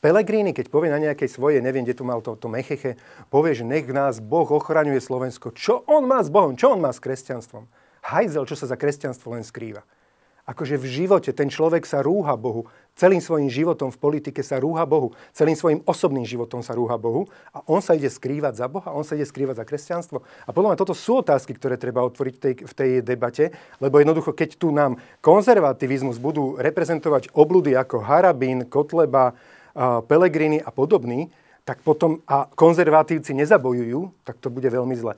Pelegrini, keď povie na nejakej svojej, neviem, kde tu mal to, to Mecheche, povie, že nech nás Boh ochraňuje Slovensko. Čo on má s Bohom? Čo on má s kresťanstvom? Hajzel, čo sa za kresťanstvo len skrýva. Akože v živote ten človek sa rúha Bohu. Celým svojim životom v politike sa rúha Bohu. Celým svojim osobným životom sa rúha Bohu. A on sa ide skrývať za Boha, on sa ide skrývať za kresťanstvo. A podľa mňa toto sú otázky, ktoré treba otvoriť tej, v tej debate, lebo jednoducho, keď tu nám konzervativizmus budú reprezentovať obludy ako Harabín, Kotleba, Pelegrini a podobní, tak potom a konzervatívci nezabojujú, tak to bude veľmi zle.